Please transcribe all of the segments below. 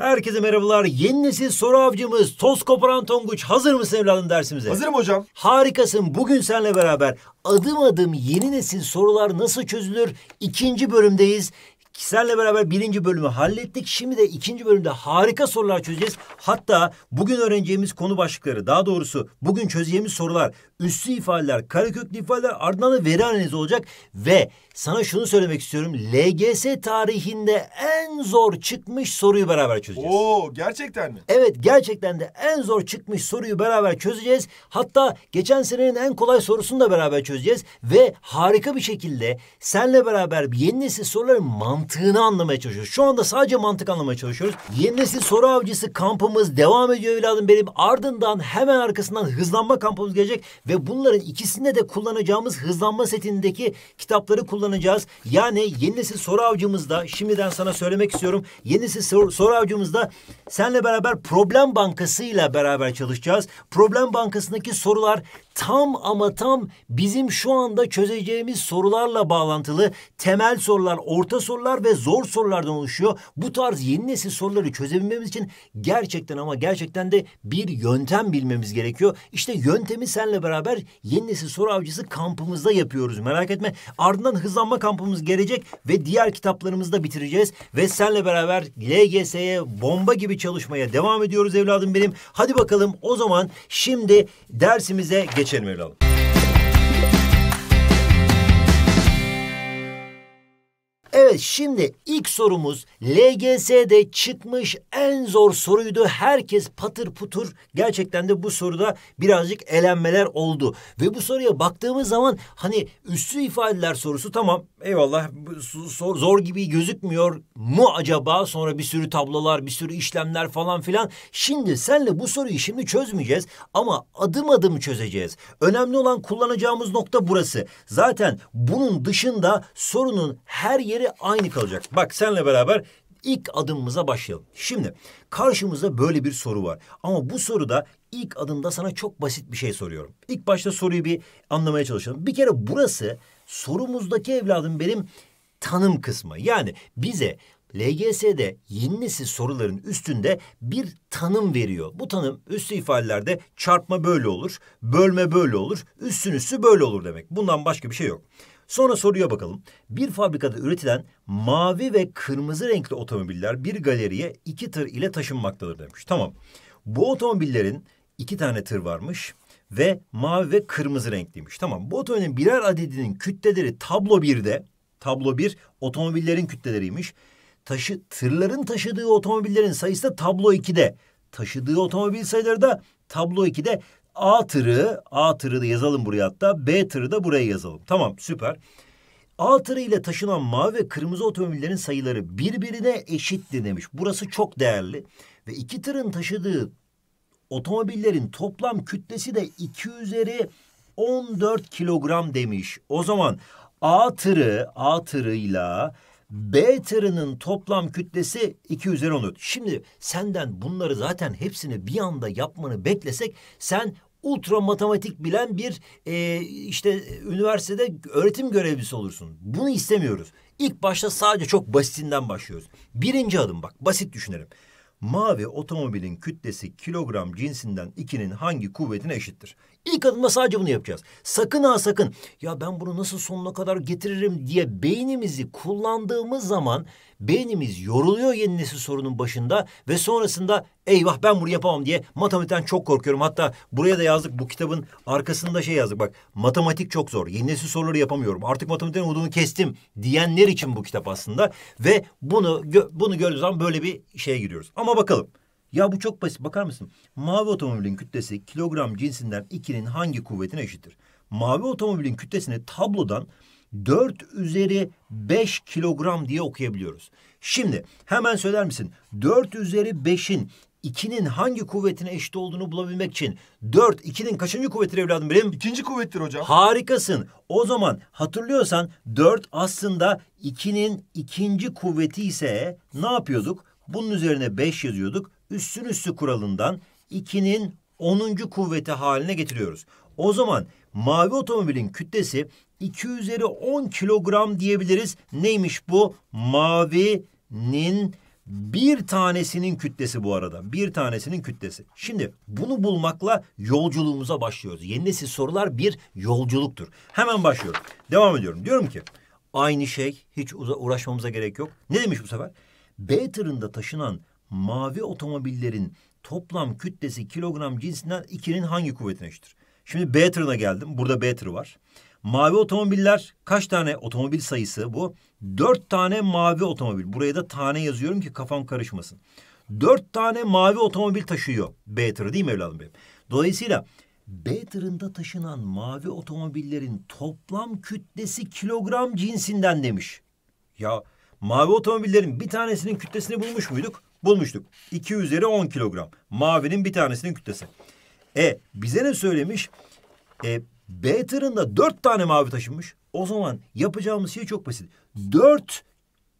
Herkese merhabalar. Yeni nesil soru avcımız Toz Koparan Tonguç hazır mısın evladım dersimize? Hazırım hocam. Harikasın. Bugün seninle beraber adım adım yeni nesil sorular nasıl çözülür? İkinci bölümdeyiz. Kişilerle beraber birinci bölümü hallettik. Şimdi de ikinci bölümde harika sorular çözeceğiz. Hatta bugün öğreneceğimiz konu başlıkları daha doğrusu bugün çözeceğimiz sorular üslü ifadeler, kareköklü ifadeler ardından da veri analizi olacak. Ve sana şunu söylemek istiyorum. LGS tarihinde en zor çıkmış soruyu beraber çözeceğiz. Oo gerçekten mi? Evet gerçekten de en zor çıkmış soruyu beraber çözeceğiz. Hatta geçen senenin en kolay sorusunu da beraber çözeceğiz. Ve harika bir şekilde senle beraber yeni nesil soruların mantığı mantığını anlamaya çalışıyoruz. Şu anda sadece mantık anlamaya çalışıyoruz. Yeni nesil soru avcısı kampımız devam ediyor evladım benim. Ardından hemen arkasından hızlanma kampımız gelecek ve bunların ikisinde de kullanacağımız hızlanma setindeki kitapları kullanacağız. Yani yeni nesil soru avcımızda şimdiden sana söylemek istiyorum. Yeni nesil sor, soru avcımızda senle beraber problem bankasıyla beraber çalışacağız. Problem bankasındaki sorular tam ama tam bizim şu anda çözeceğimiz sorularla bağlantılı temel sorular, orta sorular ve zor sorulardan oluşuyor. Bu tarz yeni nesil soruları çözebilmemiz için gerçekten ama gerçekten de bir yöntem bilmemiz gerekiyor. İşte yöntemi senle beraber yeni nesil soru avcısı kampımızda yapıyoruz. Merak etme. Ardından hızlanma kampımız gelecek ve diğer kitaplarımızı da bitireceğiz. Ve senle beraber LGS'ye bomba gibi çalışmaya devam ediyoruz evladım benim. Hadi bakalım o zaman şimdi dersimize geçelim evladım. Evet şimdi ilk sorumuz LGS'de çıkmış en zor soruydu. Herkes patır putur gerçekten de bu soruda birazcık elenmeler oldu. Ve bu soruya baktığımız zaman hani üstü ifadeler sorusu tamam eyvallah zor, gibi gözükmüyor mu acaba? Sonra bir sürü tablolar, bir sürü işlemler falan filan. Şimdi senle bu soruyu şimdi çözmeyeceğiz ama adım adım çözeceğiz. Önemli olan kullanacağımız nokta burası. Zaten bunun dışında sorunun her yeri aynı kalacak. Bak senle beraber ilk adımımıza başlayalım. Şimdi karşımızda böyle bir soru var. Ama bu soruda ilk adımda sana çok basit bir şey soruyorum. İlk başta soruyu bir anlamaya çalışalım. Bir kere burası sorumuzdaki evladım benim tanım kısmı. Yani bize LGS'de yeni nesil soruların üstünde bir tanım veriyor. Bu tanım üstü ifadelerde çarpma böyle olur, bölme böyle olur, üstün üstü böyle olur demek. Bundan başka bir şey yok. Sonra soruya bakalım. Bir fabrikada üretilen mavi ve kırmızı renkli otomobiller bir galeriye iki tır ile taşınmaktadır demiş. Tamam. Bu otomobillerin iki tane tır varmış ve mavi ve kırmızı renkliymiş. Tamam bu otomobilin birer adedinin kütleleri tablo 1'de tablo 1 otomobillerin kütleleriymiş. Taşı, tırların taşıdığı otomobillerin sayısı da tablo 2'de. Taşıdığı otomobil sayıları da tablo 2'de A tırı, A tırı da yazalım buraya hatta. B tırı da buraya yazalım. Tamam süper. A tırı ile taşınan mavi ve kırmızı otomobillerin sayıları birbirine eşitti demiş. Burası çok değerli. Ve iki tırın taşıdığı otomobillerin toplam kütlesi de 2 üzeri 14 kilogram demiş. O zaman A tırı A tırıyla B tırının toplam kütlesi 2 üzeri 14. Şimdi senden bunları zaten hepsini bir anda yapmanı beklesek sen ultra matematik bilen bir e, işte üniversitede öğretim görevlisi olursun. Bunu istemiyoruz. İlk başta sadece çok basitinden başlıyoruz. Birinci adım bak basit düşünelim mavi otomobilin kütlesi kilogram cinsinden 2'nin hangi kuvvetine eşittir? İlk adımda sadece bunu yapacağız. Sakın ha sakın ya ben bunu nasıl sonuna kadar getiririm diye beynimizi kullandığımız zaman beynimiz yoruluyor yeni nesil sorunun başında ve sonrasında eyvah ben bunu yapamam diye matematikten çok korkuyorum. Hatta buraya da yazdık bu kitabın arkasında şey yazdık bak matematik çok zor yeni nesil soruları yapamıyorum artık matematikten umudumu kestim diyenler için bu kitap aslında ve bunu bunu gördüğümüz zaman böyle bir şeye giriyoruz. Ama bakalım ya bu çok basit bakar mısın? Mavi otomobilin kütlesi kilogram cinsinden 2'nin hangi kuvvetine eşittir? Mavi otomobilin kütlesini tablodan 4 üzeri 5 kilogram diye okuyabiliyoruz. Şimdi hemen söyler misin? 4 üzeri 5'in 2'nin hangi kuvvetine eşit olduğunu bulabilmek için 4 2'nin kaçıncı kuvvetidir evladım benim? İkinci kuvvettir hocam. Harikasın. O zaman hatırlıyorsan 4 aslında 2'nin ikinci kuvveti ise ne yapıyorduk? Bunun üzerine 5 yazıyorduk üstün üstü kuralından 2'nin 10. kuvveti haline getiriyoruz. O zaman mavi otomobilin kütlesi 2 üzeri 10 kilogram diyebiliriz. Neymiş bu? Mavinin bir tanesinin kütlesi bu arada. Bir tanesinin kütlesi. Şimdi bunu bulmakla yolculuğumuza başlıyoruz. Yeni nesil sorular bir yolculuktur. Hemen başlıyorum. Devam ediyorum. Diyorum ki aynı şey hiç uğraşmamıza gerek yok. Ne demiş bu sefer? B tırında taşınan mavi otomobillerin toplam kütlesi kilogram cinsinden 2'nin hangi kuvvetine eşittir? Şimdi B tırına geldim. Burada B tırı var. Mavi otomobiller kaç tane otomobil sayısı bu? Dört tane mavi otomobil. Buraya da tane yazıyorum ki kafam karışmasın. Dört tane mavi otomobil taşıyor B tırı değil mi evladım benim? Dolayısıyla B tırında taşınan mavi otomobillerin toplam kütlesi kilogram cinsinden demiş. Ya mavi otomobillerin bir tanesinin kütlesini bulmuş muyduk? bulmuştuk. 2 üzeri 10 kilogram. Mavinin bir tanesinin kütlesi. E bize ne söylemiş? E, B tırında dört tane mavi taşınmış. O zaman yapacağımız şey çok basit. Dört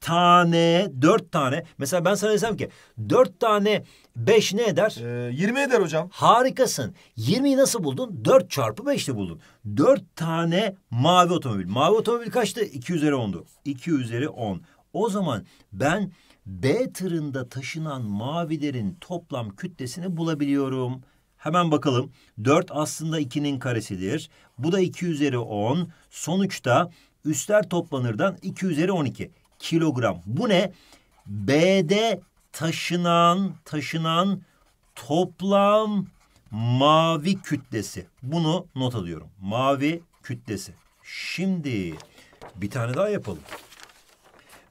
tane, dört tane. Mesela ben sana desem ki dört tane beş ne eder? Ee, 20 eder hocam. Harikasın. 20'yi nasıl buldun? Dört çarpı beşte buldun. Dört tane mavi otomobil. Mavi otomobil kaçtı? 2 üzeri ondu. 2 üzeri on. O zaman ben B tırında taşınan mavilerin toplam kütlesini bulabiliyorum. Hemen bakalım. 4 aslında 2'nin karesidir. Bu da 2 üzeri 10. Sonuçta üstler toplanırdan 2 üzeri 12 kilogram. Bu ne? B'de taşınan taşınan toplam mavi kütlesi. Bunu not alıyorum. Mavi kütlesi. Şimdi bir tane daha yapalım.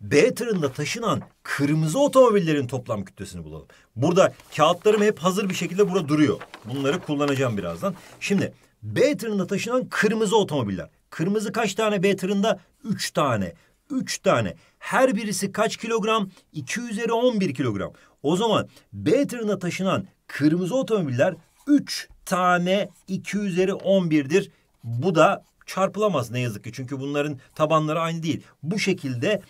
B tırında taşınan kırmızı otomobillerin toplam kütlesini bulalım. Burada kağıtlarım hep hazır bir şekilde burada duruyor. Bunları kullanacağım birazdan. Şimdi B tırında taşınan kırmızı otomobiller. Kırmızı kaç tane B tırında? Üç tane. Üç tane. Her birisi kaç kilogram? 2 üzeri 11 kilogram. O zaman B tırında taşınan kırmızı otomobiller üç tane 2 üzeri 11'dir. Bu da çarpılamaz ne yazık ki. Çünkü bunların tabanları aynı değil. Bu şekilde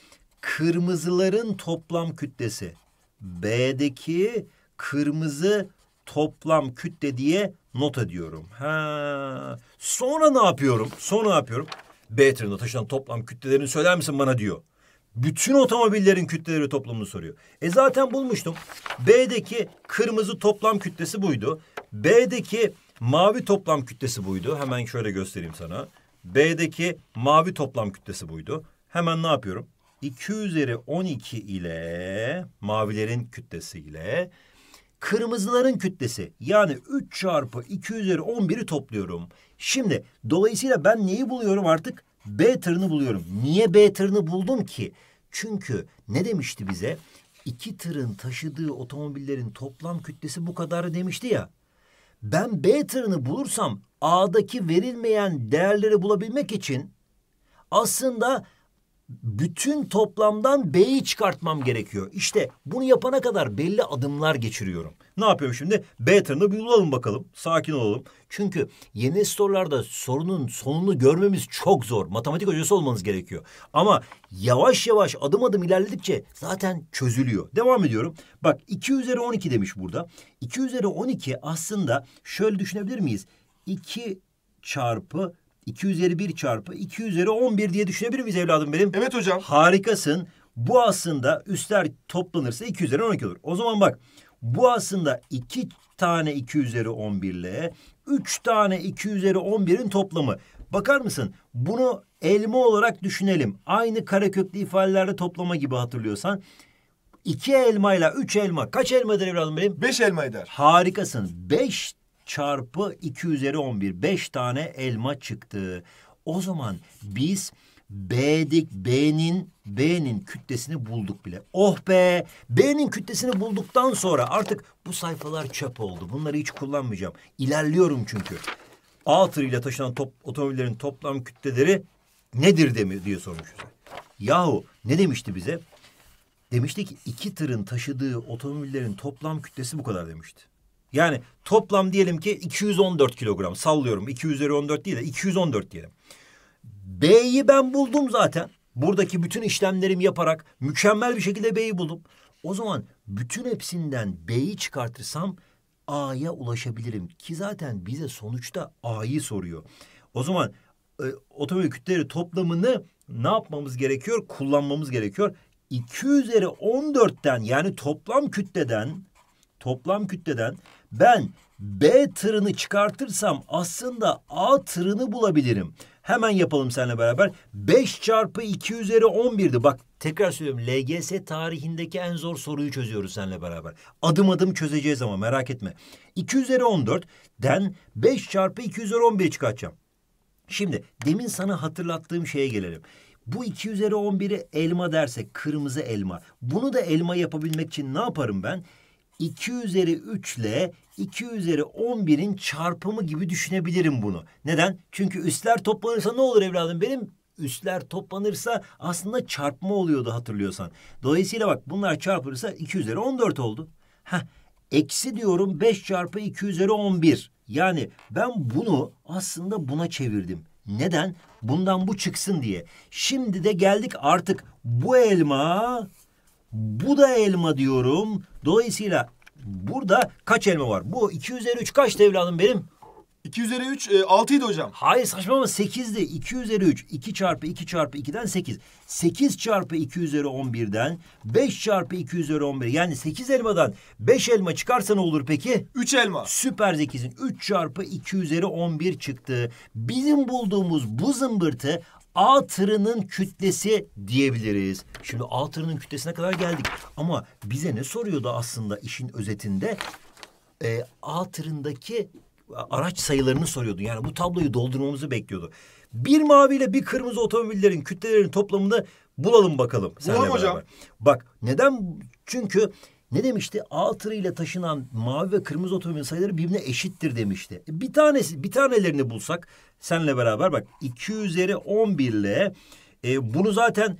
kırmızıların toplam kütlesi. B'deki kırmızı toplam kütle diye not ediyorum. Ha. Sonra ne yapıyorum? Sonra ne yapıyorum? B tırında taşınan toplam kütlelerini söyler misin bana diyor. Bütün otomobillerin kütleleri toplamını soruyor. E zaten bulmuştum. B'deki kırmızı toplam kütlesi buydu. B'deki mavi toplam kütlesi buydu. Hemen şöyle göstereyim sana. B'deki mavi toplam kütlesi buydu. Hemen ne yapıyorum? 2 üzeri 12 ile mavilerin kütlesi ile kırmızıların kütlesi yani 3 çarpı 2 üzeri 11'i topluyorum. Şimdi dolayısıyla ben neyi buluyorum artık? B tırını buluyorum. Niye B tırını buldum ki? Çünkü ne demişti bize? İki tırın taşıdığı otomobillerin toplam kütlesi bu kadar demişti ya. Ben B tırını bulursam A'daki verilmeyen değerleri bulabilmek için aslında bütün toplamdan B'yi çıkartmam gerekiyor. İşte bunu yapana kadar belli adımlar geçiriyorum. Ne yapıyorum şimdi? B tırını bulalım bakalım. Sakin olalım. Çünkü yeni storelarda sorunun sonunu görmemiz çok zor. Matematik hocası olmanız gerekiyor. Ama yavaş yavaş adım adım ilerledikçe zaten çözülüyor. Devam ediyorum. Bak 2 üzeri 12 demiş burada. 2 üzeri 12 aslında şöyle düşünebilir miyiz? 2 çarpı 2 üzeri 1 çarpı 2 üzeri 11 diye düşünebilir miyiz evladım benim? Evet hocam. Harikasın. Bu aslında üstler toplanırsa 2 üzeri 12 olur. O zaman bak bu aslında 2 tane 2 üzeri 11 ile 3 tane 2 üzeri 11'in toplamı. Bakar mısın? Bunu elma olarak düşünelim. Aynı kareköklü ifadelerde toplama gibi hatırlıyorsan. İki elmayla üç elma kaç elma eder evladım benim? Beş elma eder. Harikasın. Beş çarpı 2 üzeri 11. 5 tane elma çıktı. O zaman biz B'dik B'nin B'nin kütlesini bulduk bile. Oh be! B'nin kütlesini bulduktan sonra artık bu sayfalar çöp oldu. Bunları hiç kullanmayacağım. İlerliyorum çünkü. A ile taşınan top, otomobillerin toplam kütleleri nedir demi, diye sormuşuz. Yahu ne demişti bize? Demişti ki iki tırın taşıdığı otomobillerin toplam kütlesi bu kadar demişti. Yani toplam diyelim ki 214 kilogram sallıyorum. 2 üzeri 14 değil de 214 diyelim. B'yi ben buldum zaten. Buradaki bütün işlemlerimi yaparak mükemmel bir şekilde B'yi buldum. O zaman bütün hepsinden B'yi çıkartırsam A'ya ulaşabilirim. Ki zaten bize sonuçta A'yı soruyor. O zaman e, otomobil kütleleri toplamını ne yapmamız gerekiyor? Kullanmamız gerekiyor. 2 üzeri 14'ten yani toplam kütleden toplam kütleden ben B tırını çıkartırsam aslında A tırını bulabilirim. Hemen yapalım seninle beraber. 5 çarpı 2 üzeri 11'di. Bak tekrar söylüyorum LGS tarihindeki en zor soruyu çözüyoruz seninle beraber. Adım adım çözeceğiz ama merak etme. 2 üzeri 14'den 5 çarpı 2 üzeri 11 çıkartacağım. Şimdi demin sana hatırlattığım şeye gelelim. Bu 2 üzeri 11'i elma dersek kırmızı elma. Bunu da elma yapabilmek için ne yaparım ben? 2 üzeri 3 ile 2 üzeri 11'in çarpımı gibi düşünebilirim bunu. Neden? Çünkü üstler toplanırsa ne olur evladım? Benim üstler toplanırsa aslında çarpma oluyordu hatırlıyorsan. Dolayısıyla bak bunlar çarpılırsa 2 üzeri 14 oldu. Heh, eksi diyorum 5 çarpı 2 üzeri 11. Yani ben bunu aslında buna çevirdim. Neden? Bundan bu çıksın diye. Şimdi de geldik artık bu elma, bu da elma diyorum. Dolayısıyla burada kaç elma var? Bu 2 üzeri 3 kaç evladım benim? 2 üzeri 3 e, 6 idi hocam. Hayır saçmalama 8'di. 2 üzeri 3. 2 çarpı 2 çarpı 2'den 8. 8 çarpı 2 üzeri 11'den 5 çarpı 2 üzeri 11. Yani 8 elmadan 5 elma çıkarsa ne olur peki? 3 elma. Süper zekisin. 3 çarpı 2 üzeri 11 çıktı. Bizim bulduğumuz bu zımbırtı A tırının kütlesi diyebiliriz. Şimdi A tırının kütlesine kadar geldik. Ama bize ne soruyordu aslında işin özetinde? E, ee, A tırındaki araç sayılarını soruyordu. Yani bu tabloyu doldurmamızı bekliyordu. Bir mavi ile bir kırmızı otomobillerin kütlelerinin toplamını bulalım bakalım. Bulalım hocam. Bak neden? Çünkü ne demişti? A tırıyla taşınan mavi ve kırmızı otomobil sayıları birbirine eşittir demişti. E, bir tanesi bir tanelerini bulsak senle beraber bak 2 üzeri 11 ile e, bunu zaten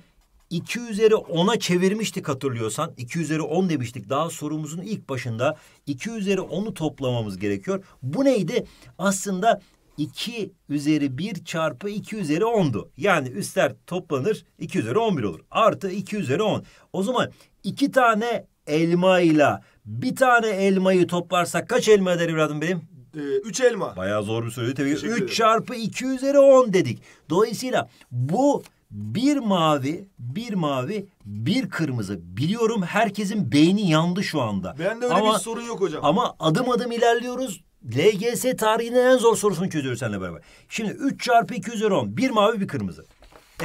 2 üzeri 10'a çevirmiştik hatırlıyorsan. 2 üzeri 10 demiştik. Daha sorumuzun ilk başında 2 üzeri 10'u toplamamız gerekiyor. Bu neydi? Aslında 2 üzeri 1 çarpı 2 üzeri 10'du. Yani üstler toplanır 2 üzeri 11 olur. Artı 2 üzeri 10. O zaman iki tane elma ile bir tane elmayı toplarsak kaç elma eder evladım benim? Ee, üç elma. Bayağı zor bir soru. Tabii üç çarpı iki üzeri on dedik. Dolayısıyla bu bir mavi, bir mavi, bir kırmızı. Biliyorum herkesin beyni yandı şu anda. Ben de öyle ama, bir sorun yok hocam. Ama adım adım ilerliyoruz. LGS tarihinin en zor sorusunu çözüyoruz seninle beraber. Şimdi 3 çarpı 2 üzeri 10. Bir mavi bir kırmızı.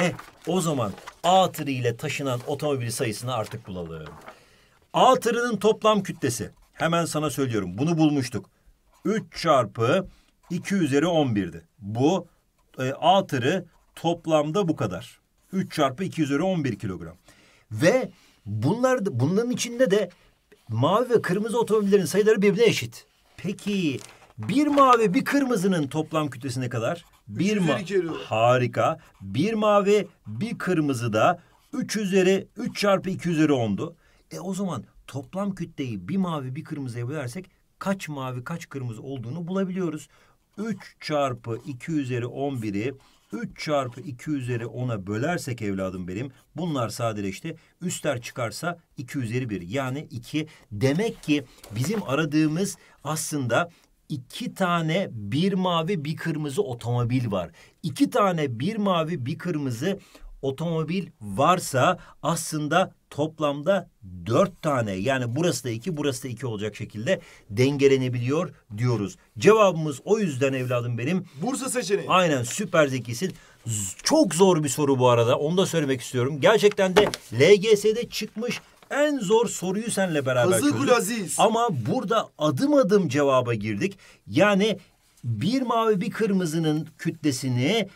E o zaman A tırı ile taşınan otomobil sayısını artık bulalım. A tırının toplam kütlesi. Hemen sana söylüyorum. Bunu bulmuştuk. 3 çarpı 2 üzeri 11'di. Bu e, A tırı toplamda bu kadar. 3 çarpı 2 üzeri 11 kilogram. Ve bunlar bunların içinde de mavi ve kırmızı otomobillerin sayıları birbirine eşit. Peki bir mavi bir kırmızının toplam kütlesi ne kadar? Bir ma harika. Bir mavi bir kırmızı da 3 üzeri 3 çarpı 2 üzeri 10'du. E o zaman toplam kütleyi bir mavi bir kırmızıya bölersek kaç mavi kaç kırmızı olduğunu bulabiliyoruz. 3 çarpı 2 üzeri 11'i 3 çarpı 2 üzeri 10'a bölersek evladım benim bunlar sadeleşti. Üstler çıkarsa 2 üzeri 1 yani 2. Demek ki bizim aradığımız aslında iki tane bir mavi bir kırmızı otomobil var. İki tane bir mavi bir kırmızı otomobil varsa aslında toplamda dört tane yani burası da iki burası da iki olacak şekilde dengelenebiliyor diyoruz. Cevabımız o yüzden evladım benim. Bursa seçeneği. Aynen süper zekisin. Çok zor bir soru bu arada onu da söylemek istiyorum. Gerçekten de LGS'de çıkmış en zor soruyu senle beraber Hazır çözdük. Aziz. Ama burada adım adım cevaba girdik. Yani bir mavi bir kırmızının kütlesini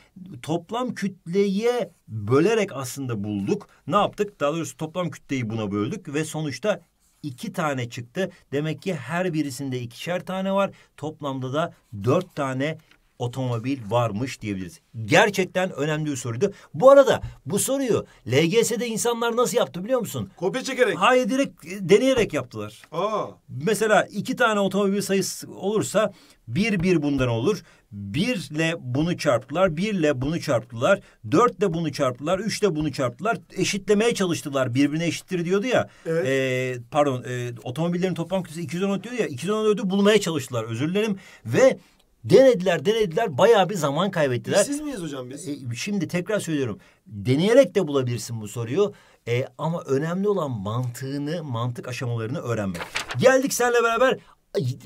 toplam kütleye bölerek aslında bulduk. Ne yaptık? Daha doğrusu toplam kütleyi buna böldük ve sonuçta iki tane çıktı. Demek ki her birisinde ikişer tane var. Toplamda da dört tane otomobil varmış diyebiliriz. Gerçekten önemli bir soruydu. Bu arada bu soruyu LGS'de insanlar nasıl yaptı biliyor musun? Kopya çekerek. Hayır direkt e, deneyerek yaptılar. Aa. Mesela iki tane otomobil sayısı olursa bir bir bundan olur. Birle bunu çarptılar, birle bunu çarptılar, dört dörtle bunu çarptılar, üç üçle bunu çarptılar. Eşitlemeye çalıştılar. Birbirine eşittir diyordu ya. Evet. E, pardon, e, otomobillerin toplam kütlesi 214 diyordu ya. 214'ü bulmaya çalıştılar. Özür dilerim. Ve Denediler denediler bayağı bir zaman kaybettiler. Siz miyiz hocam biz? E, e, şimdi tekrar söylüyorum. Deneyerek de bulabilirsin bu soruyu. E, ama önemli olan mantığını, mantık aşamalarını öğrenmek. Geldik seninle beraber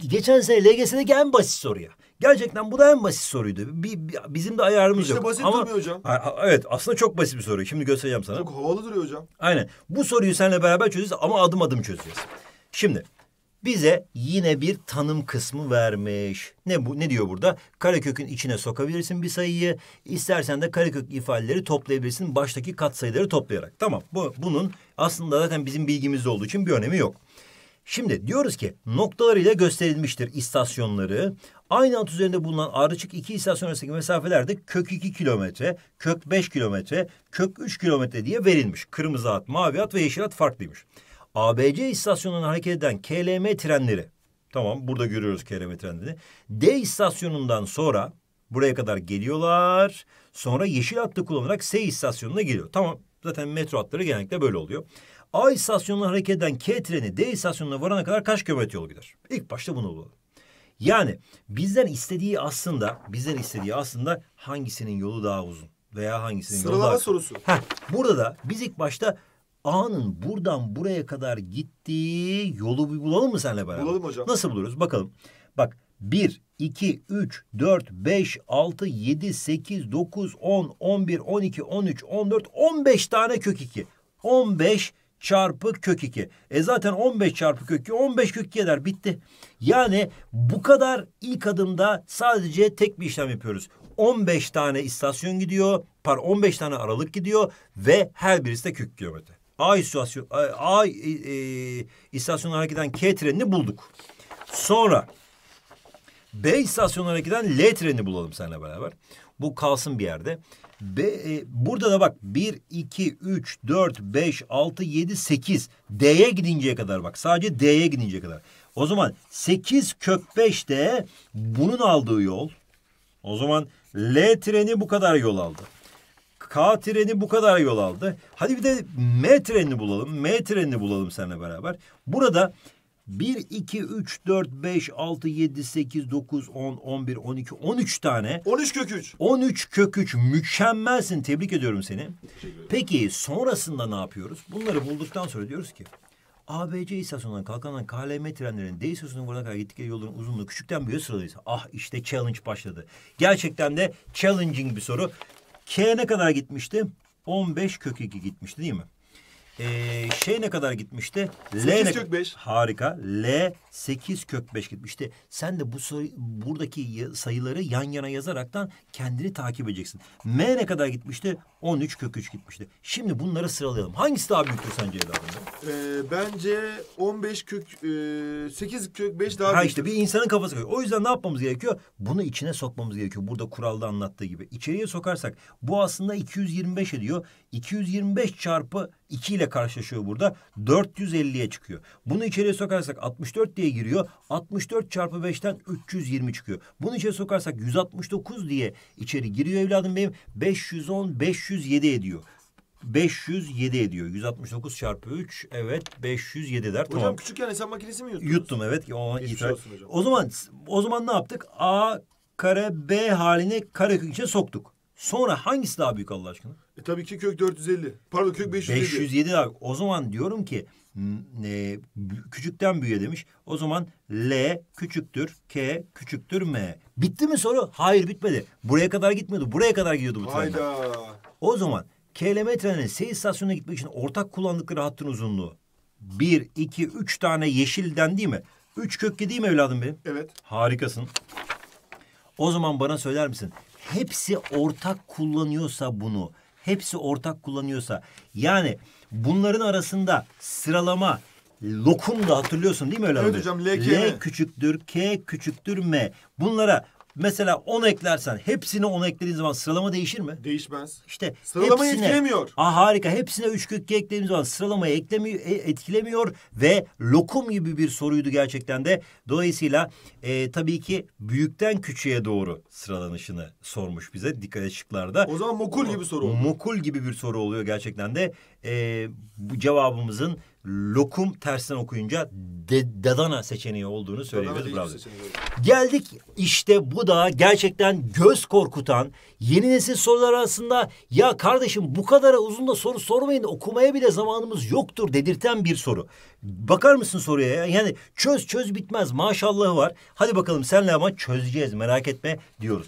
geçen sene LGS'deki en basit soruya. Gerçekten bu da en basit soruydu. Bir, bizim de ayarımız işte yok. İşte basit Ama, durmuyor hocam. A, a, evet aslında çok basit bir soru. Şimdi göstereceğim sana. Çok havalı duruyor hocam. Aynen. Bu soruyu seninle beraber çözeceğiz ama adım adım çözeceğiz. Şimdi bize yine bir tanım kısmı vermiş. Ne bu ne diyor burada? Karekökün içine sokabilirsin bir sayıyı. İstersen de karekök ifadeleri toplayabilirsin baştaki katsayıları toplayarak. Tamam. Bu bunun aslında zaten bizim bilgimizde olduğu için bir önemi yok. Şimdi diyoruz ki noktalarıyla gösterilmiştir istasyonları. Aynı hat üzerinde bulunan ayrıcık iki istasyon arasındaki mesafelerde kök 2 kilometre, kök 5 kilometre, kök 3 kilometre diye verilmiş. Kırmızı hat, mavi hat ve yeşil hat farklıymış. ABC istasyonundan hareket eden KLM trenleri. Tamam burada görüyoruz KLM trenleri. D istasyonundan sonra buraya kadar geliyorlar. Sonra yeşil hattı kullanarak S istasyonuna geliyor. Tamam zaten metro hatları genellikle böyle oluyor. A istasyonundan hareket eden K treni D istasyonuna varana kadar kaç kilometre yol gider? İlk başta bunu bulalım. Yani bizden istediği aslında bizden istediği aslında hangisinin yolu daha uzun veya hangisinin Sıralama yolu daha... sorusu. Heh, burada da biz ilk başta A'nın buradan buraya kadar gittiği yolu bir bulalım mı seninle beraber? Bulalım hocam. Nasıl buluruz bakalım. Bak 1, 2, 3, 4, 5, 6, 7, 8, 9, 10, 11, 12, 13, 14, 15 tane kök 2. 15 çarpı kök 2. E zaten 15 çarpı kök 2 15 kök 2 eder bitti. Yani bu kadar ilk adımda sadece tek bir işlem yapıyoruz. 15 tane istasyon gidiyor, par 15 tane aralık gidiyor ve her birisi de kök kilometre. A istasyon A, A e, e, hareket eden K trenini bulduk. Sonra B istasyonu hareket eden L trenini bulalım seninle beraber. Bu kalsın bir yerde. B, e, burada da bak 1, 2, 3, 4, 5, 6, 7, 8. D'ye gidinceye kadar bak. Sadece D'ye gidinceye kadar. O zaman 8 kök 5 de bunun aldığı yol. O zaman L treni bu kadar yol aldı. K treni bu kadar yol aldı. Hadi bir de M trenini bulalım. M trenini bulalım seninle beraber. Burada 1, 2, 3, 4, 5, 6, 7, 8, 9, 10, 11, 12, 13 tane. 13 kök 3. 13 kök 3. Mükemmelsin. Tebrik ediyorum seni. Peki sonrasında ne yapıyoruz? Bunları bulduktan sonra diyoruz ki ABC istasyonundan kalkan KLM trenlerinin D istasyonuna varana kadar gittikleri yolların uzunluğu küçükten büyüğe sıralıyız. Ah işte challenge başladı. Gerçekten de challenging bir soru. K ne kadar gitmişti? 15 kök 2 gitmişti değil mi? Ee, şey ne kadar gitmişti? L 8 ne... kök 5. Harika. L 8 kök 5 gitmiş. İşte sen de bu soru, buradaki sayıları yan yana yazaraktan kendini takip edeceksin. M ne kadar gitmişti? 13 kök 3 gitmişti. Şimdi bunları sıralayalım. Hangisi daha büyüktür sence Eda ee, Bence 15 kök, e, 8 kök 5 daha ha büyük. işte bir insanın kafası koyuyor. O yüzden ne yapmamız gerekiyor? Bunu içine sokmamız gerekiyor. Burada kuralda anlattığı gibi. İçeriye sokarsak bu aslında 225 ediyor. 225 çarpı 2 ile karşılaşıyor burada. 450'ye çıkıyor. Bunu içeriye sokarsak 64 diye diye giriyor. 64 çarpı 5'ten 320 çıkıyor. Bunu içeri sokarsak 169 diye içeri giriyor evladım benim. 510 507 ediyor. 507 ediyor. 169 çarpı 3 evet 507 eder. Hocam tamam. küçükken hesap makinesi mi yuttunuz? Yuttum evet. O, o zaman o zaman ne yaptık? A kare B halini kare içine soktuk. Sonra hangisi daha büyük Allah aşkına? E tabii ki kök 450. Pardon kök 507. 507 abi. O zaman diyorum ki e, küçükten büyüğe demiş. O zaman L küçüktür, K küçüktür M. Bitti mi soru? Hayır bitmedi. Buraya kadar gitmiyordu. Buraya kadar gidiyordu bu Hayda. O zaman KLM treninin seyir istasyonuna gitmek için ortak kullandıkları hattın uzunluğu. Bir, iki, üç tane yeşilden değil mi? Üç kök değil mi evladım benim? Evet. Harikasın. O zaman bana söyler misin? Hepsi ortak kullanıyorsa bunu hepsi ortak kullanıyorsa yani bunların arasında sıralama lokum da hatırlıyorsun değil mi öyle? Evet hocam L, K, L küçüktür, K küçüktür, M. Bunlara Mesela 10 eklersen hepsini 10 eklediğin zaman sıralama değişir mi? Değişmez. İşte sıralamayı hepsine, etkilemiyor. Aa harika. Hepsine 3 kök eklediğimiz zaman sıralamayı eklemiyor, e, etkilemiyor ve lokum gibi bir soruydu gerçekten de. Dolayısıyla e, tabii ki büyükten küçüğe doğru sıralanışını sormuş bize dikkat şıklarda. O zaman mokul gibi soru oluyor. Mokul gibi bir soru oluyor gerçekten de. E, bu cevabımızın lokum tersten okuyunca de, dadana seçeneği olduğunu söyleyebiliriz. Bravo. Geldik işte bu da gerçekten göz korkutan yeni nesil sorular arasında ya kardeşim bu kadar uzun da soru sormayın okumaya bile zamanımız yoktur dedirten bir soru. Bakar mısın soruya ya? yani çöz çöz bitmez maşallahı var. Hadi bakalım senle ama çözeceğiz merak etme diyoruz.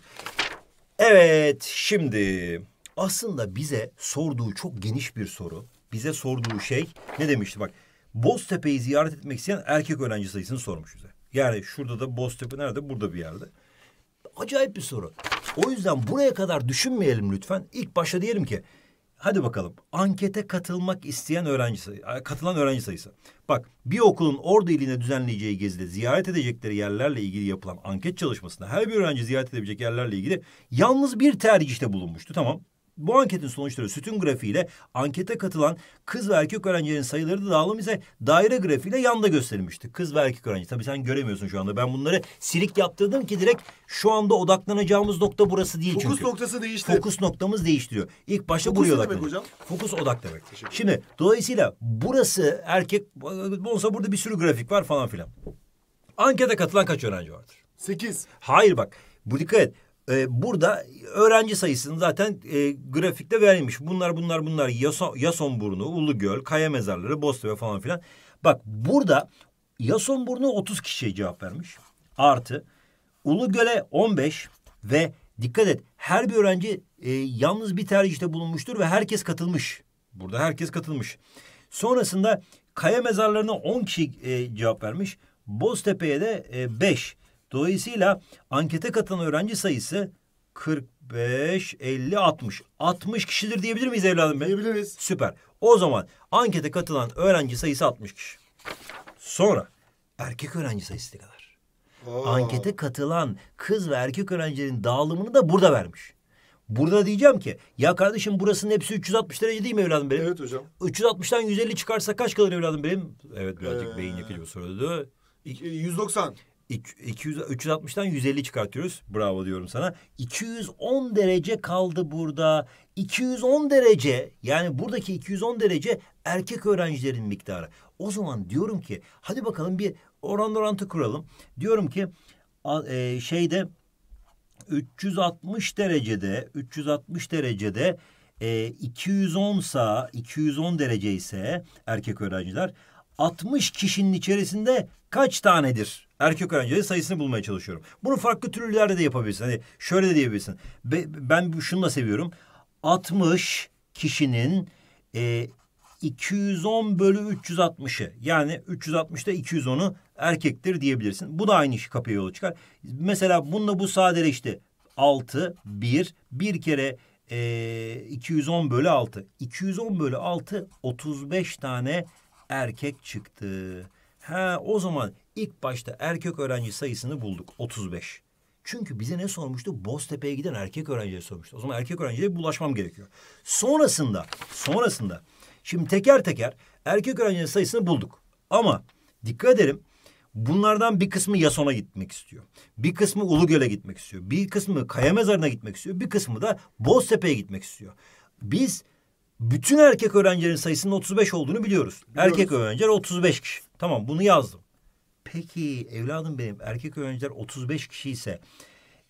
Evet şimdi aslında bize sorduğu çok geniş bir soru bize sorduğu şey ne demişti bak. Boztepe'yi ziyaret etmek isteyen erkek öğrenci sayısını sormuş bize. Yani şurada da Boztepe nerede? Burada bir yerde. Acayip bir soru. O yüzden buraya kadar düşünmeyelim lütfen. İlk başta diyelim ki hadi bakalım ankete katılmak isteyen öğrenci sayısı, katılan öğrenci sayısı. Bak bir okulun Ordu iline düzenleyeceği gezide ziyaret edecekleri yerlerle ilgili yapılan anket çalışmasında her bir öğrenci ziyaret edebilecek yerlerle ilgili yalnız bir tercihte bulunmuştu. Tamam bu anketin sonuçları sütun grafiğiyle ankete katılan kız ve erkek öğrencilerin sayıları da dağılım ise daire grafiğiyle yanda gösterilmişti. Kız ve erkek öğrenci. Tabii sen göremiyorsun şu anda. Ben bunları silik yaptırdım ki direkt şu anda odaklanacağımız nokta burası değil Fokus çünkü. noktası değişti. Fokus noktamız değiştiriyor. İlk başta Fokus buraya ne demek hocam? Fokus odak demek. Şimdi dolayısıyla burası erkek olsa burada bir sürü grafik var falan filan. Ankete katılan kaç öğrenci vardır? Sekiz. Hayır bak bu dikkat et. E, burada öğrenci sayısını zaten e, grafikte verilmiş. Bunlar bunlar bunlar Yason, ulu göl Kaya Mezarları, Boztepe falan filan. Bak burada Yasonburnu 30 kişiye cevap vermiş. Artı ulu göle 15 ve dikkat et her bir öğrenci e, yalnız bir tercihte bulunmuştur ve herkes katılmış. Burada herkes katılmış. Sonrasında Kaya Mezarları'na 10 kişi e, cevap vermiş. Boztepe'ye de 5. E, Dolayısıyla ankete katılan öğrenci sayısı 45, 50, 60. 60 kişidir diyebilir miyiz evladım? Diyebiliriz. Süper. O zaman ankete katılan öğrenci sayısı 60 kişi. Sonra erkek öğrenci sayısı ne kadar? Oo. Ankete katılan kız ve erkek öğrencilerin dağılımını da burada vermiş. Burada diyeceğim ki ya kardeşim burasının hepsi 360 derece değil mi evladım benim? Evet hocam. 360'tan 150 çıkarsa kaç kalır evladım benim? Evet birazcık ee... beyin yakıcı bir soruydu. 190. 200 360'tan 150 çıkartıyoruz. Bravo diyorum sana. 210 derece kaldı burada. 210 derece yani buradaki 210 derece erkek öğrencilerin miktarı. O zaman diyorum ki hadi bakalım bir oran orantı kuralım. Diyorum ki e, şeyde 360 derecede 360 derecede 210 e, sa 210 derece ise erkek öğrenciler 60 kişinin içerisinde kaç tanedir? Erkek öğrencilerin sayısını bulmaya çalışıyorum. Bunu farklı türlülerde de yapabilirsin. Hani şöyle de diyebilirsin. Be, ben şunu da seviyorum. 60 kişinin e, 210 bölü 360'ı yani 360'da 210'u erkektir diyebilirsin. Bu da aynı işi kapıya yolu çıkar. Mesela bununla bu sadeleşti. 6, 1, bir kere e, 210 bölü 6. 210 bölü 6 35 tane erkek çıktı. Ha, o zaman ilk başta erkek öğrenci sayısını bulduk 35. Çünkü bize ne sormuştu? Boztepe'ye giden erkek öğrenciye sormuştu. O zaman erkek öğrenciye bulaşmam gerekiyor. Sonrasında, sonrasında şimdi teker teker erkek öğrencinin sayısını bulduk. Ama dikkat edelim bunlardan bir kısmı Yason'a gitmek istiyor. Bir kısmı Ulugöl'e gitmek istiyor. Bir kısmı Kaya Mezarı'na gitmek istiyor. Bir kısmı da Boztepe'ye gitmek istiyor. Biz bütün erkek öğrencilerin sayısının 35 olduğunu biliyoruz. biliyoruz. Erkek öğrenciler 35 kişi. Tamam bunu yazdım. Peki evladım benim erkek öğrenciler 35 kişi ise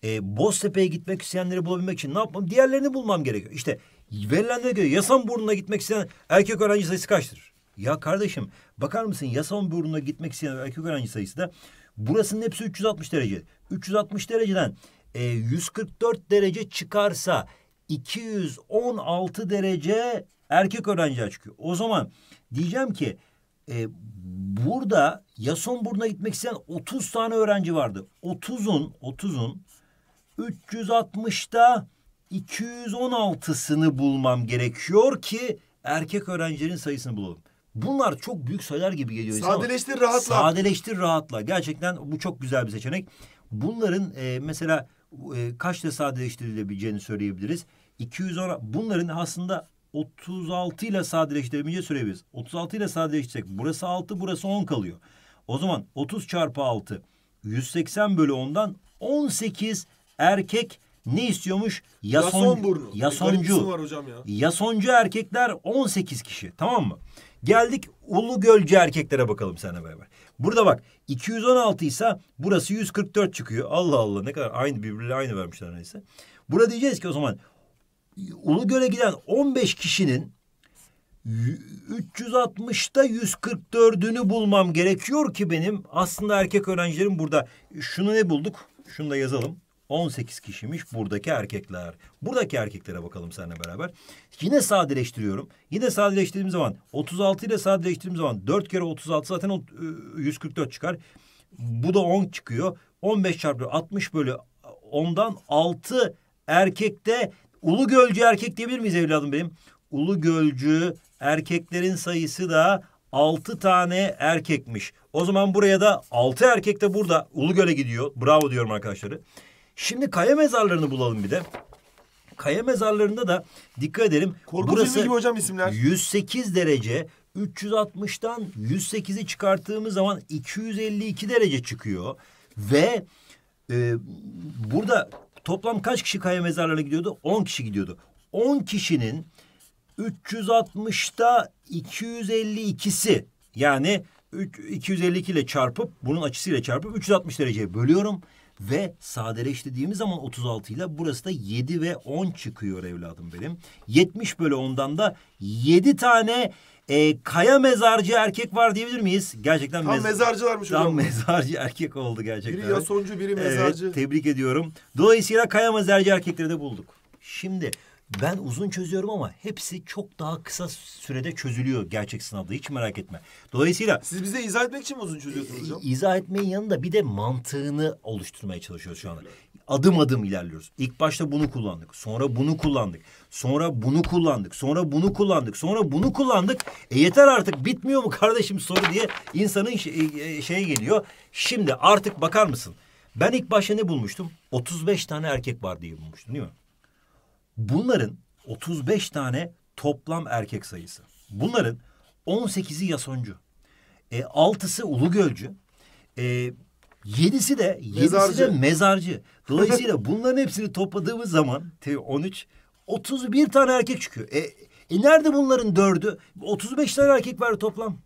e, Boztepe'ye gitmek isteyenleri bulabilmek için ne yapmam? Diğerlerini bulmam gerekiyor. İşte verilenlere göre Yasanburnu'na gitmek isteyen erkek öğrenci sayısı kaçtır? Ya kardeşim bakar mısın Yasanburnu'na gitmek isteyen erkek öğrenci sayısı da burasının hepsi 360 derece. 360 dereceden e, 144 derece çıkarsa 216 derece erkek öğrenci açıyor. O zaman diyeceğim ki e, burada Yasonburnu'na gitmek isteyen 30 tane öğrenci vardı. 30'un 30'un 360'ta 216'sını bulmam gerekiyor ki erkek öğrencilerin sayısını bulalım. Bunlar çok büyük sayılar gibi geliyor. Sadeleştir rahatla. Sadeleştir rahatla. Gerçekten bu çok güzel bir seçenek. Bunların e, mesela e, kaçla sadeleştirilebileceğini söyleyebiliriz. 210 bunların aslında 36 ile sadeleştirebileceği söyleyebiliriz. 36 ile sadeleştirsek burası 6 burası 10 kalıyor. O zaman 30 çarpı 6 180 bölü 10'dan 18 erkek ne istiyormuş? Yason, Yason burnu. E, yasoncu. Var hocam ya. Yasoncu erkekler 18 kişi tamam mı? Geldik Ulu Ulugölcü erkeklere bakalım sana beraber. Burada bak 216 ise burası 144 çıkıyor. Allah Allah ne kadar aynı birbirleri aynı vermişler neyse. Burada diyeceğiz ki o zaman Ulugöl'e giden 15 kişinin 360'ta 144'ünü bulmam gerekiyor ki benim aslında erkek öğrencilerim burada. Şunu ne bulduk? Şunu da yazalım. 18 kişiymiş buradaki erkekler. Buradaki erkeklere bakalım seninle beraber. Yine sadeleştiriyorum. Yine sadeleştirdiğim zaman 36 ile sadeleştirdiğim zaman 4 kere 36 zaten 144 e, çıkar. Bu da 10 çıkıyor. 15 çarpı 60 bölü 10'dan 6 erkekte Ulu Gölcü erkek diyebilir miyiz evladım benim? Ulu Gölcü erkeklerin sayısı da 6 tane erkekmiş. O zaman buraya da 6 erkek de burada ulu göle gidiyor. Bravo diyorum arkadaşları. Şimdi kaya mezarlarını bulalım bir de. Kaya mezarlarında da dikkat edelim. Korku burası gibi hocam isimler. 108 derece 360'tan 108'i çıkarttığımız zaman 252 derece çıkıyor. Ve e, burada toplam kaç kişi kaya mezarlarına gidiyordu? 10 kişi gidiyordu. 10 kişinin 360'ta 252'si yani 3, 252 ile çarpıp bunun açısıyla çarpıp 360 dereceye bölüyorum. Ve sadeleştirdiğimiz zaman 36 ile burası da 7 ve 10 çıkıyor evladım benim. 70 bölü 10'dan da 7 tane e, kaya mezarcı erkek var diyebilir miyiz? Gerçekten Tam mez mezarcılarmış Tam mezarcı erkek oldu gerçekten. Biri yasoncu biri mezarcı. Evet, tebrik ediyorum. Dolayısıyla kaya mezarcı erkekleri de bulduk. Şimdi ben uzun çözüyorum ama hepsi çok daha kısa sürede çözülüyor gerçek sınavda hiç merak etme. Dolayısıyla siz bize izah etmek için mi uzun çözüyorsunuz hocam? İzah etmenin yanında bir de mantığını oluşturmaya çalışıyoruz şu anda. Adım adım ilerliyoruz. İlk başta bunu kullandık, sonra bunu kullandık, sonra bunu kullandık, sonra bunu kullandık, sonra bunu kullandık. E yeter artık bitmiyor mu kardeşim soru diye insanın şey geliyor. Şimdi artık bakar mısın? Ben ilk başta ne bulmuştum? 35 tane erkek var diye bulmuştum değil mi? Bunların 35 tane toplam erkek sayısı. Bunların 18'i yasoncu. E, 6'sı Ulugölcü. E, 7'si de, 7'si mezarcı. de mezarcı. Dolayısıyla bunların hepsini topladığımız zaman 13, 31 tane erkek çıkıyor. E, e nerede bunların dördü? 35 tane erkek var toplam.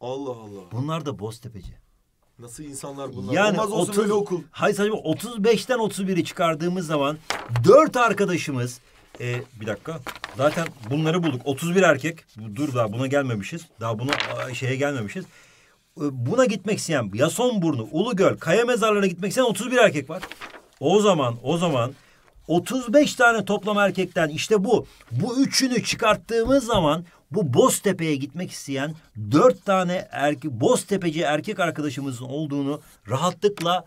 Allah Allah. Bunlar da boz tepeci. Nasıl insanlar bunlar? Yani Olmaz 30, böyle okul. Hayır saçma 35'ten 31'i çıkardığımız zaman dört arkadaşımız e, bir dakika zaten bunları bulduk. 31 erkek. Dur daha buna gelmemişiz. Daha buna şeye gelmemişiz. E, buna gitmek isteyen Yasonburnu, Ulugöl, Kaya mezarlarına gitmek isteyen 31 erkek var. O zaman o zaman 35 tane toplam erkekten işte bu bu üçünü çıkarttığımız zaman bu Boztepe'ye gitmek isteyen dört tane erke, Boztepeci erkek arkadaşımızın olduğunu rahatlıkla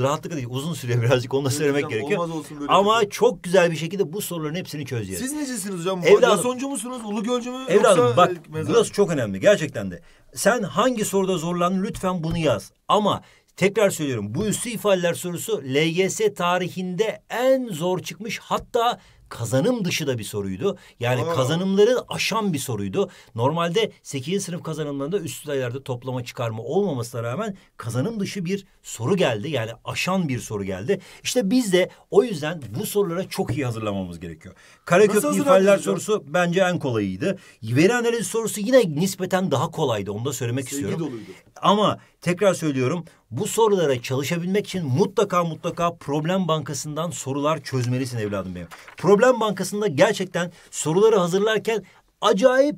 rahatlıkla değil uzun süre birazcık onu da söylemek hocam, gerekiyor. Ama şey. çok güzel bir şekilde bu soruların hepsini çözeceğiz. Siz necisiniz hocam? Evladım, Yasoncu musunuz? Ulugölcü mü? Evladım yoksa, bak e, mezar. burası çok önemli gerçekten de. Sen hangi soruda zorlandın lütfen bunu yaz. Ama Tekrar söylüyorum bu üstü ifadeler sorusu LGS tarihinde en zor çıkmış hatta kazanım dışı da bir soruydu. Yani Aa. kazanımları aşan bir soruydu. Normalde 8. sınıf kazanımlarında üst sayılarda toplama çıkarma olmamasına rağmen kazanım dışı bir soru geldi. Yani aşan bir soru geldi. İşte biz de o yüzden bu sorulara çok iyi hazırlamamız gerekiyor. Karaköprü ifadeler sorusu bence en kolayıydı. Veri analizi sorusu yine nispeten daha kolaydı. Onu da söylemek Sevgi istiyorum. doluydu. Ama tekrar söylüyorum bu sorulara çalışabilmek için mutlaka mutlaka problem bankasından sorular çözmelisin evladım benim. Problem bankasında gerçekten soruları hazırlarken acayip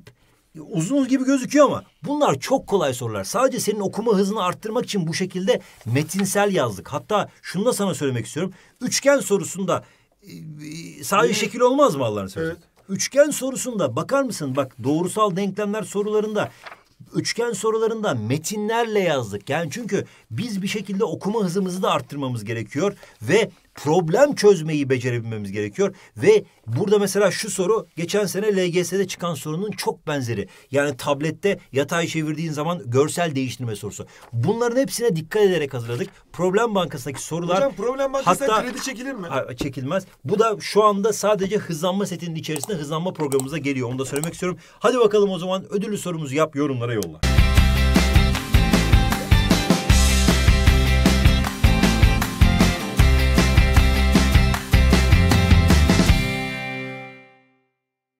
uzun gibi gözüküyor ama bunlar çok kolay sorular. Sadece senin okuma hızını arttırmak için bu şekilde metinsel yazdık. Hatta şunu da sana söylemek istiyorum. Üçgen sorusunda e, e, sadece evet. şekil olmaz mı Allah'ın söyle? Evet. Üçgen sorusunda bakar mısın? Bak doğrusal denklemler sorularında üçgen sorularında metinlerle yazdık. Yani çünkü biz bir şekilde okuma hızımızı da arttırmamız gerekiyor ve problem çözmeyi becerebilmemiz gerekiyor. Ve burada mesela şu soru geçen sene LGS'de çıkan sorunun çok benzeri. Yani tablette yatay çevirdiğin zaman görsel değiştirme sorusu. Bunların hepsine dikkat ederek hazırladık. Problem Bankası'ndaki sorular... Hocam Problem Bankası'ndan hatta, kredi çekilir mi? çekilmez. Bu da şu anda sadece hızlanma setinin içerisinde hızlanma programımıza geliyor. Onu da söylemek istiyorum. Hadi bakalım o zaman ödüllü sorumuzu yap yorumlara yolla.